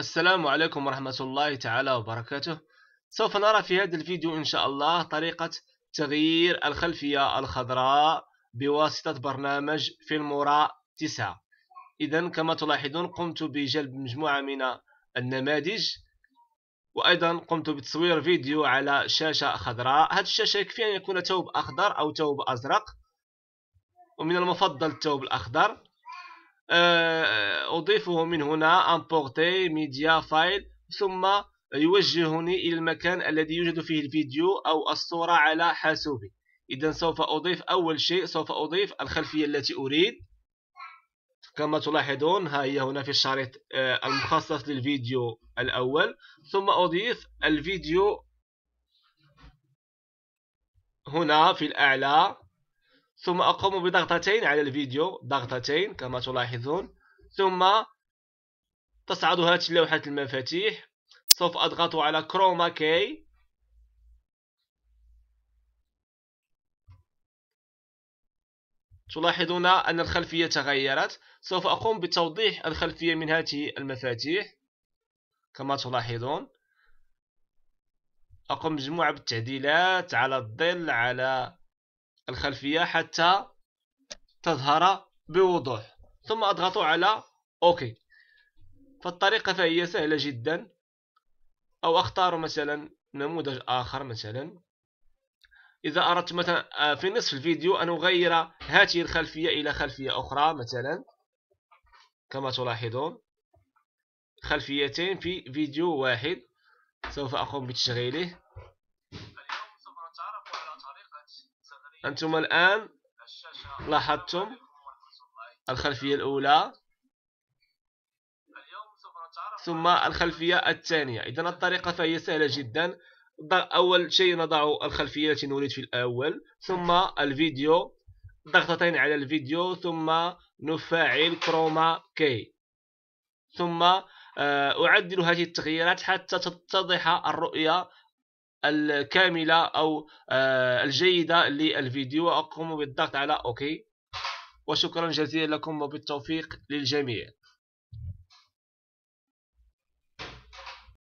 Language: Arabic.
السلام عليكم ورحمة الله تعالى وبركاته سوف نرى في هذا الفيديو إن شاء الله طريقة تغيير الخلفية الخضراء بواسطة برنامج فيلمورا 9 إذا كما تلاحظون قمت بجلب مجموعة من النماذج وأيضا قمت بتصوير فيديو على شاشة خضراء هذه الشاشة يكفي أن يكون ثوب أخضر أو ثوب أزرق ومن المفضل الثوب الأخضر آه، أضيفه من هنا امبورتي ميديا فايل ثم يوجهني إلى المكان الذي يوجد فيه الفيديو أو الصورة على حاسوبي إذا سوف أضيف أول شيء سوف أضيف الخلفية التي أريد كما تلاحظون ها هي هنا في الشريط آه، المخصص للفيديو الأول ثم أضيف الفيديو هنا في الأعلى ثم أقوم بضغطتين على الفيديو ضغطتين كما تلاحظون ثم تصعد هذه لوحة المفاتيح سوف أضغط على كروما كي تلاحظون أن الخلفية تغيرت سوف أقوم بتوضيح الخلفية من هذه المفاتيح كما تلاحظون أقوم بمجموعة بالتعديلات على الظل على الخلفية حتى تظهر بوضوح ثم أضغط على أوكي فالطريقة فهي سهلة جدا أو أختار مثلا نموذج آخر مثلا إذا أردت مثلا آه، في نصف الفيديو أن أغير هذه الخلفية إلى خلفية أخرى مثلا كما تلاحظون خلفيتين في فيديو واحد سوف أقوم بتشغيله أنتم الآن لاحظتم الخلفية الأولى ثم الخلفية الثانية إذا الطريقة فهي سهلة جدا أول شيء نضع الخلفية التي نريد في الأول ثم الفيديو ضغطتين على الفيديو ثم نفعل كروما كي ثم آه، أعدل هذه التغييرات حتى تتضح الرؤية الكاملة أو آه، الجيدة للفيديو أقوم بالضغط على أوكي وشكرا جزيلا لكم وبالتوفيق للجميع